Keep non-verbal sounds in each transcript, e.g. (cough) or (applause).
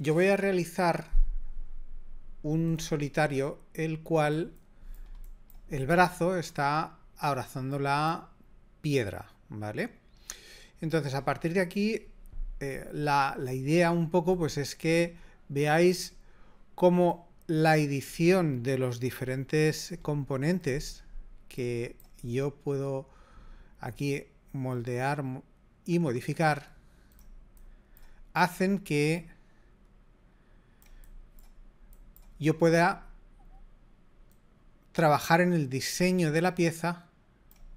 Yo voy a realizar un solitario el cual el brazo está abrazando la piedra, ¿vale? Entonces, a partir de aquí, eh, la, idea un poco pues es que veáis cómo la edición de los diferentes componentes que yo puedo aquí moldear y modificar hacen que yo pueda trabajar en el diseño de la pieza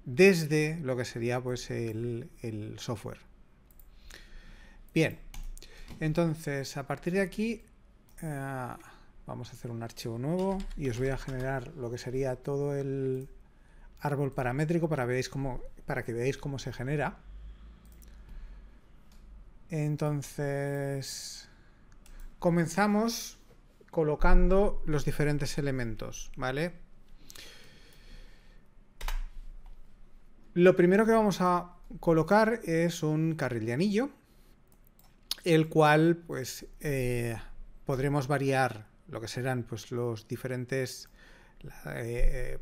desde lo que sería pues el, software. Bien, entonces a partir de aquí eh, vamos a hacer un archivo nuevo y os voy a generar lo que sería todo el árbol paramétrico para, veáis cómo, para que veáis cómo se genera. Entonces comenzamos colocando los diferentes elementos, ¿vale? Lo primero que vamos a colocar es un carril de anillo, el cual pues eh, podremos variar lo que serán pues los diferentes eh,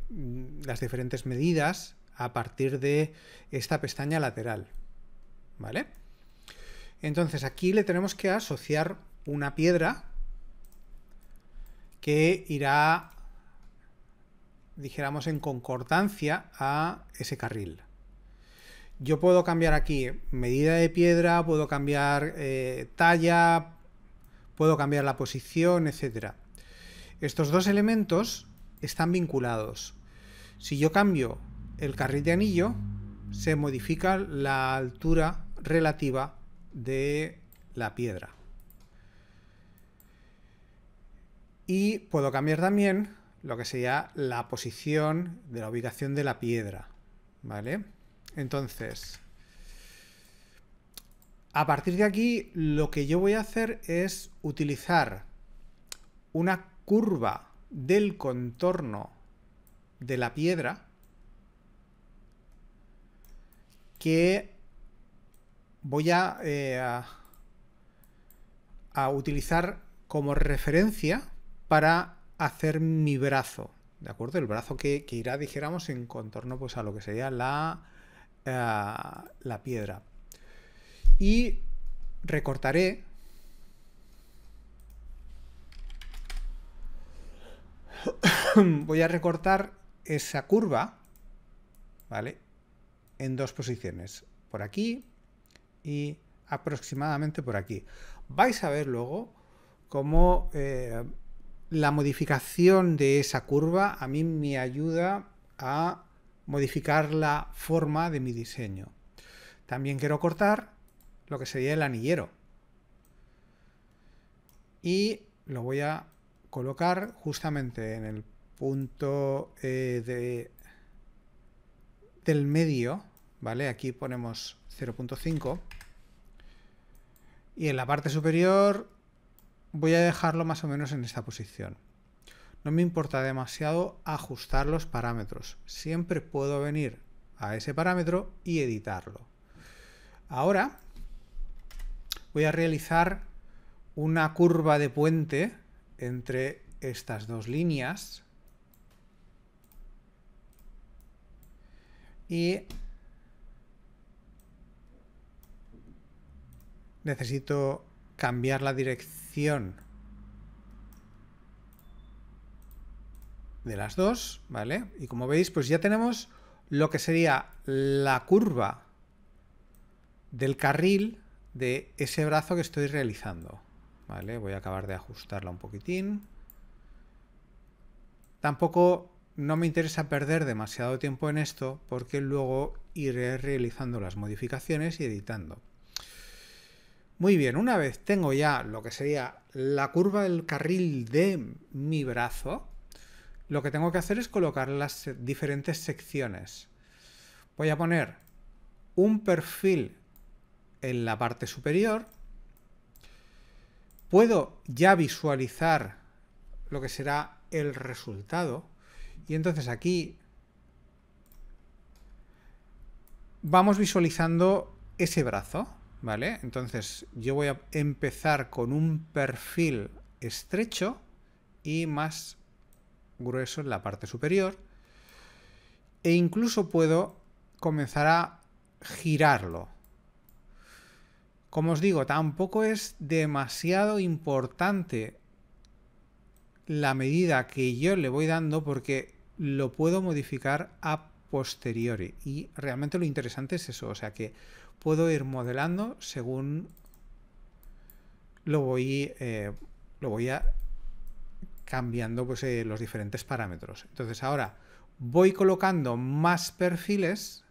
las diferentes medidas a partir de esta pestaña lateral, ¿vale? Entonces aquí le tenemos que asociar una piedra que irá, dijéramos, en concordancia a ese carril. Yo puedo cambiar aquí medida de piedra, puedo cambiar eh, talla, puedo cambiar la posición, etc. Estos dos elementos están vinculados. Si yo cambio el carril de anillo, se modifica la altura relativa de la piedra. Y puedo cambiar también lo que sería la posición de la ubicación de la piedra, ¿vale? Entonces, a partir de aquí lo que yo voy a hacer es utilizar una curva del contorno de la piedra que voy a, eh, a utilizar como referencia para hacer mi brazo, ¿de acuerdo? El brazo que, irá, dijéramos, en contorno pues, a lo que sería la, eh, la piedra. Y recortaré (coughs) voy a recortar esa curva, ¿vale? En dos posiciones, por aquí y aproximadamente por aquí. Vais a ver luego cómo eh, la modificación de esa curva a mí me ayuda a modificar la forma de mi diseño. También quiero cortar lo que sería el anillero. Y lo voy a colocar justamente en el punto eh, de, del medio, ¿vale? Aquí ponemos 0.5 y en la parte superior voy a dejarlo más o menos en esta posición. No me importa demasiado ajustar los parámetros. Siempre puedo venir a ese parámetro y editarlo. Ahora voy a realizar una curva de puente entre estas dos líneas y necesito cambiar la dirección de las dos, ¿vale? Y como veis, pues ya tenemos lo que sería la curva del carril de ese brazo que estoy realizando, ¿vale? Voy a acabar de ajustarla un poquitín. Tampoco no me interesa perder demasiado tiempo en esto porque luego iré realizando las modificaciones y editando. Muy bien, una vez tengo ya lo que sería la curva del carril de mi brazo, lo que tengo que hacer es colocar las diferentes secciones. Voy a poner un perfil en la parte superior. Puedo ya visualizar lo que será el resultado. Y entonces aquí vamos visualizando ese brazo. ¿Vale? Entonces yo voy a empezar con un perfil estrecho y más grueso en la parte superior. E incluso puedo comenzar a girarlo. Como os digo, tampoco es demasiado importante la medida que yo le voy dando porque lo puedo modificar a posteriori. Y realmente lo interesante es eso, o sea que puedo ir modelando según lo voy, eh, lo voy a cambiando pues, eh, los diferentes parámetros. Entonces ahora voy colocando más perfiles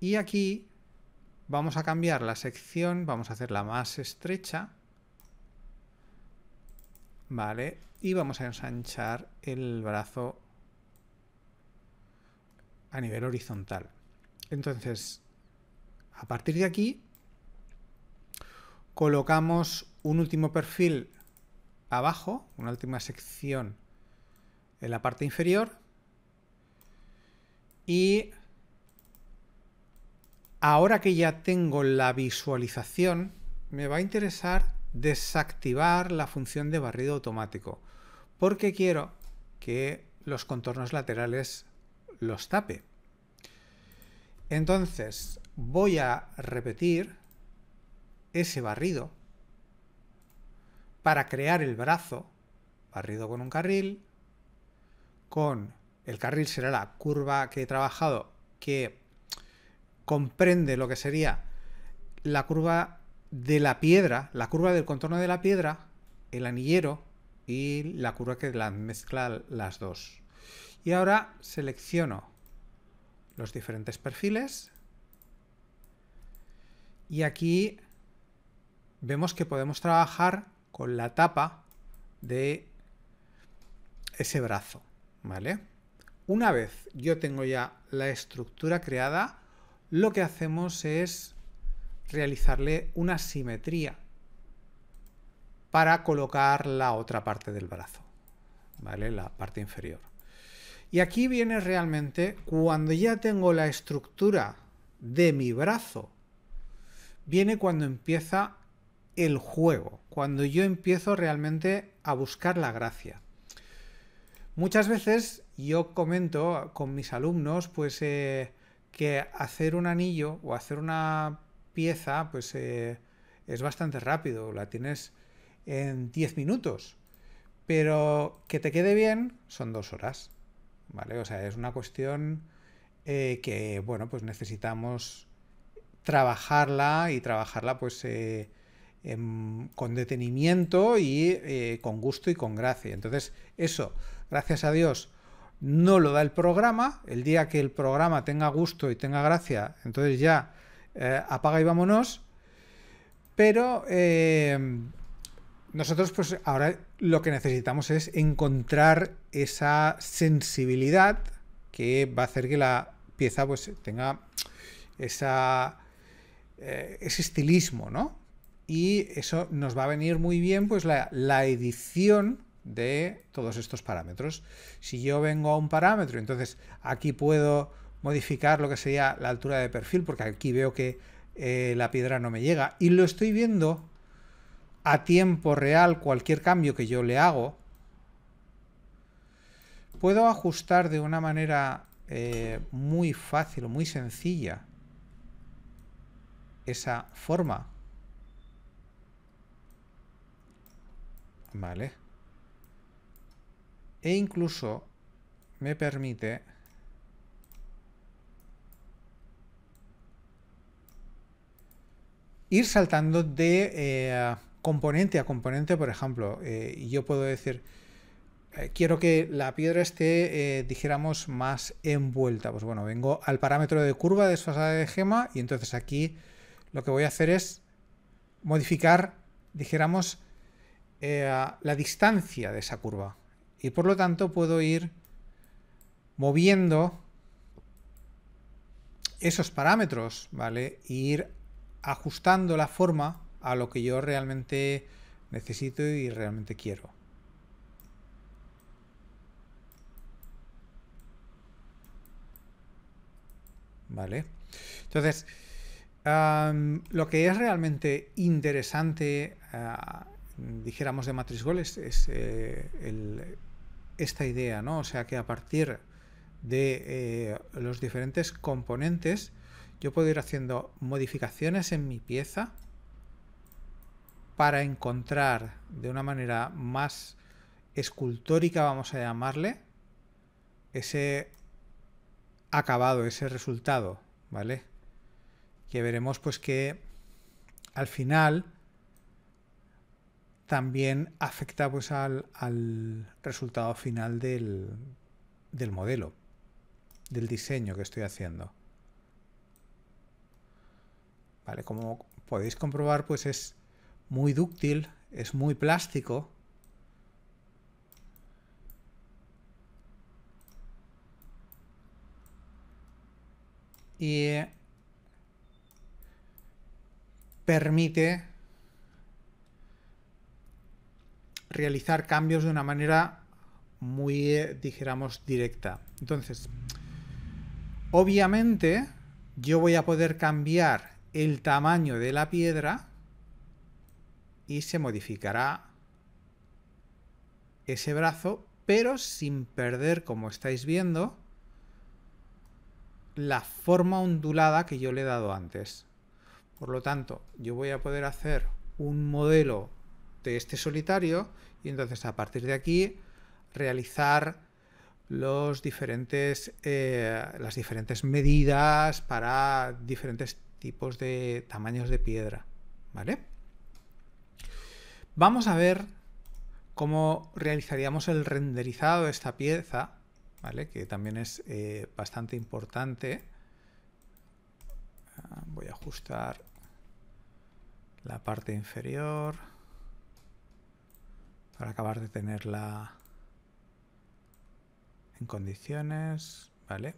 y aquí vamos a cambiar la sección, vamos a hacerla más estrecha, ¿vale? Y vamos a ensanchar el brazo a nivel horizontal. Entonces, a partir de aquí, colocamos un último perfil abajo, una última sección en la parte inferior y ahora que ya tengo la visualización me va a interesar desactivar la función de barrido automático porque quiero que los contornos laterales los tape. Entonces voy a repetir ese barrido para crear el brazo, barrido con un carril, con el carril será la curva que he trabajado que comprende lo que sería la curva de la piedra, la curva del contorno de la piedra, el anillero y la curva que la mezcla las dos. Y ahora selecciono los diferentes perfiles. Y aquí vemos que podemos trabajar con la tapa de ese brazo, ¿vale? Una vez yo tengo ya la estructura creada, lo que hacemos es realizarle una simetría para colocar la otra parte del brazo, ¿vale? La parte inferior. Y aquí viene realmente cuando ya tengo la estructura de mi brazo, viene cuando empieza el juego, cuando yo empiezo realmente a buscar la gracia. Muchas veces yo comento con mis alumnos, pues, eh, que hacer un anillo o hacer una pieza, pues, eh, es bastante rápido, la tienes en 10 minutos, pero que te quede bien son dos horas. ¿vale? O sea, es una cuestión eh, que, bueno, pues necesitamos trabajarla y trabajarla pues eh, em, con detenimiento y eh, con gusto y con gracia. Entonces, eso, gracias a Dios, no lo da el programa. El día que el programa tenga gusto y tenga gracia, entonces ya apaga y vámonos. Pero nosotros, pues ahora lo que necesitamos es encontrar esa sensibilidad que va a hacer que la pieza pues, tenga eh, ese estilismo, ¿no? Y eso nos va a venir muy bien pues, la, edición de todos estos parámetros. Si yo vengo a un parámetro, entonces aquí puedo modificar lo que sería la altura de perfil, porque aquí veo que eh, la piedra no me llega. Y lo estoy viendo a tiempo real cualquier cambio que yo le hago, puedo ajustar de una manera eh, muy fácil, muy sencilla esa forma. Vale. E incluso me permite ir saltando de eh, componente a componente, por ejemplo, eh, y yo puedo decir, eh, quiero que la piedra esté, eh, dijéramos, más envuelta. Pues bueno, vengo al parámetro de curva de desfasada de gema y entonces aquí lo que voy a hacer es modificar, dijéramos, la distancia de esa curva. Y por lo tanto puedo ir moviendo esos parámetros, ¿vale? Y ir ajustando la forma a lo que yo realmente necesito y realmente quiero. ¿Vale? Entonces, lo que es realmente interesante, ah, dijéramos, de Matrix goles, es, eh, esta idea, ¿no? O sea, que a partir de eh, los diferentes componentes, yo puedo ir haciendo modificaciones en mi pieza, para encontrar de una manera más escultórica, vamos a llamarle, ese acabado, ese resultado, ¿vale? Que veremos pues que al final también afecta pues al, resultado final del, del modelo, del diseño que estoy haciendo. Vale, como podéis comprobar pues es muy dúctil, es muy plástico. Y eh, permite realizar cambios de una manera muy, eh, dijéramos, directa. Entonces, obviamente yo voy a poder cambiar el tamaño de la piedra y se modificará ese brazo, pero sin perder, como estáis viendo, la forma ondulada que yo le he dado antes. Por lo tanto, yo voy a poder hacer un modelo de este solitario y entonces a partir de aquí realizar eh, las diferentes medidas para diferentes tipos de tamaños de piedra. ¿Vale? Vamos a ver cómo realizaríamos el renderizado de esta pieza, ¿vale? Que también es eh, bastante importante. Ah, voy a ajustar la parte inferior para acabar de tenerla en condiciones, ¿vale?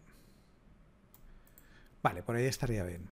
Vale, por ahí estaría bien.